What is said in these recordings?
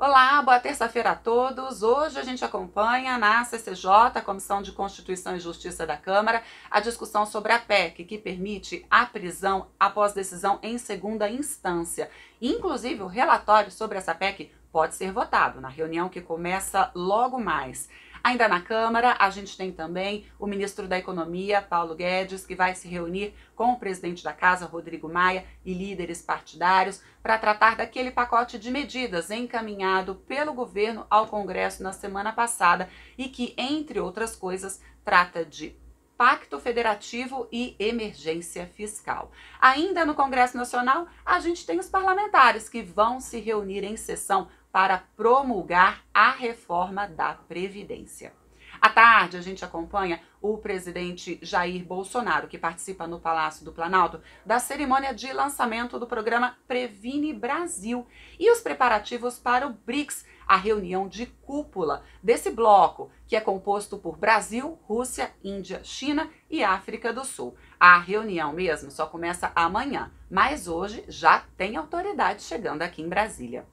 Olá, boa terça-feira a todos. Hoje a gente acompanha na CCJ, Comissão de Constituição e Justiça da Câmara, a discussão sobre a PEC, que permite a prisão após decisão em segunda instância. Inclusive, o relatório sobre essa PEC pode ser votado na reunião que começa logo mais. Ainda na Câmara, a gente tem também o ministro da Economia, Paulo Guedes, que vai se reunir com o presidente da Casa, Rodrigo Maia, e líderes partidários para tratar daquele pacote de medidas encaminhado pelo governo ao Congresso na semana passada e que, entre outras coisas, trata de Pacto Federativo e Emergência Fiscal. Ainda no Congresso Nacional, a gente tem os parlamentares que vão se reunir em sessão para promulgar a reforma da Previdência. À tarde, a gente acompanha o presidente Jair Bolsonaro, que participa no Palácio do Planalto da cerimônia de lançamento do programa Previne Brasil e os preparativos para o BRICS, a reunião de cúpula desse bloco, que é composto por Brasil, Rússia, Índia, China e África do Sul. A reunião mesmo só começa amanhã, mas hoje já tem autoridade chegando aqui em Brasília.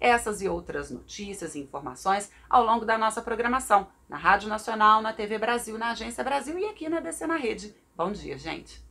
Essas e outras notícias e informações ao longo da nossa programação, na Rádio Nacional, na TV Brasil, na Agência Brasil e aqui na DC na Rede. Bom dia, gente!